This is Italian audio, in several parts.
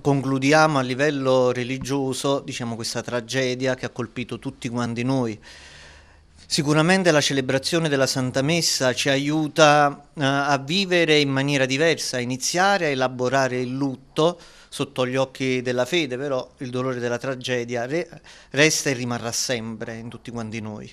concludiamo a livello religioso diciamo, questa tragedia che ha colpito tutti quanti noi. Sicuramente la celebrazione della Santa Messa ci aiuta eh, a vivere in maniera diversa, a iniziare a elaborare il lutto sotto gli occhi della fede, però il dolore della tragedia re resta e rimarrà sempre in tutti quanti noi.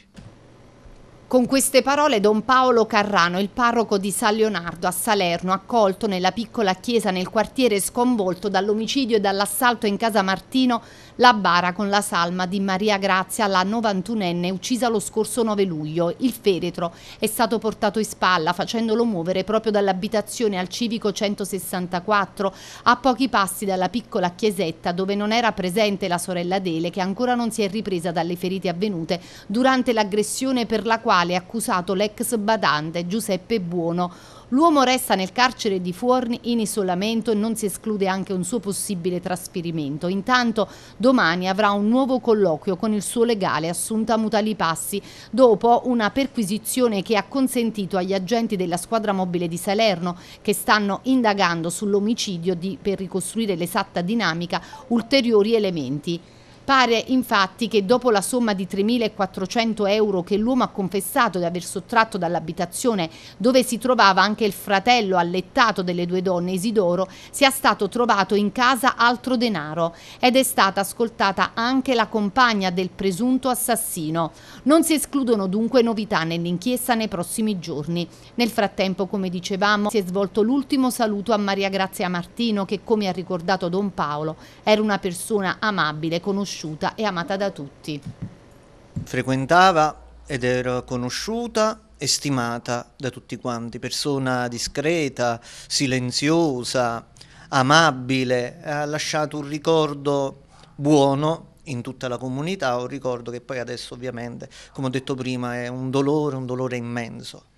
Con queste parole Don Paolo Carrano, il parroco di San Leonardo a Salerno, accolto nella piccola chiesa nel quartiere sconvolto dall'omicidio e dall'assalto in casa Martino, la bara con la salma di Maria Grazia, la 91enne uccisa lo scorso 9 luglio. Il feretro è stato portato in spalla facendolo muovere proprio dall'abitazione al civico 164, a pochi passi dalla piccola chiesetta dove non era presente la sorella Dele che ancora non si è ripresa dalle ferite avvenute durante l'aggressione per la quale quale è accusato l'ex badante Giuseppe Buono. L'uomo resta nel carcere di Fuorni in isolamento e non si esclude anche un suo possibile trasferimento. Intanto domani avrà un nuovo colloquio con il suo legale Assunta Mutalipassi dopo una perquisizione che ha consentito agli agenti della squadra mobile di Salerno che stanno indagando sull'omicidio per ricostruire l'esatta dinamica ulteriori elementi. Pare infatti che dopo la somma di 3.400 euro che l'uomo ha confessato di aver sottratto dall'abitazione dove si trovava anche il fratello allettato delle due donne Isidoro, sia stato trovato in casa altro denaro ed è stata ascoltata anche la compagna del presunto assassino. Non si escludono dunque novità nell'inchiesta nei prossimi giorni. Nel frattempo, come dicevamo, si è svolto l'ultimo saluto a Maria Grazia Martino che, come ha ricordato Don Paolo, era una persona amabile, conosciuta conosciuta e amata da tutti. Frequentava ed era conosciuta e stimata da tutti quanti, persona discreta, silenziosa, amabile, ha lasciato un ricordo buono in tutta la comunità, un ricordo che poi adesso ovviamente, come ho detto prima, è un dolore, un dolore immenso.